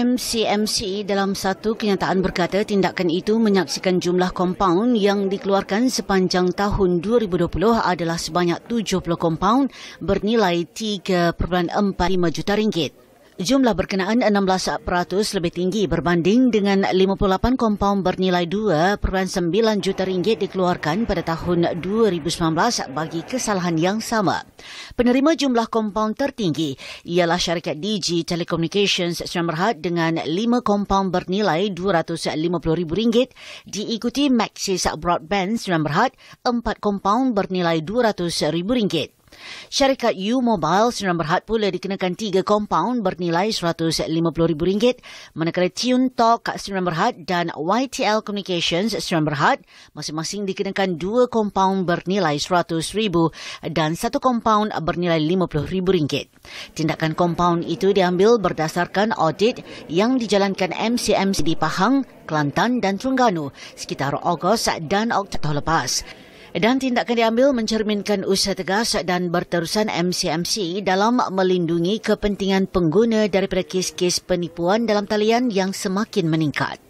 MCMCE dalam satu kenyataan berkata tindakan itu menyaksikan jumlah kompaun yang dikeluarkan sepanjang tahun 2020 adalah sebanyak 70 kompaun bernilai 3.45 juta ringgit. Jumlah berkenaan 16% lebih tinggi berbanding dengan 58 kompaun bernilai 2.9 juta ringgit dikeluarkan pada tahun 2019 bagi kesalahan yang sama. Penerima jumlah kompaun tertinggi ialah syarikat DG Telecommunications Sdn Bhd dengan 5 kompaun bernilai 250,000 ringgit diikuti Maxis Broadband Sdn Bhd 4 kompaun bernilai 200,000 ringgit. Syarikat U Mobile Sdn Bhd pula dikenakan tiga kompaun bernilai RM150,000 manakala Tune Talk Sdn Bhd dan YTL Communications Sdn Bhd masing-masing dikenakan dua kompaun bernilai RM100,000 dan satu kompaun bernilai RM50,000. Tindakan kompaun itu diambil berdasarkan audit yang dijalankan MCMC di Pahang, Kelantan dan Terengganu sekitar Ogos dan Oktober lepas dan tindakan diambil mencerminkan usaha tegas dan berterusan MCMC dalam melindungi kepentingan pengguna daripada kes-kes penipuan dalam talian yang semakin meningkat.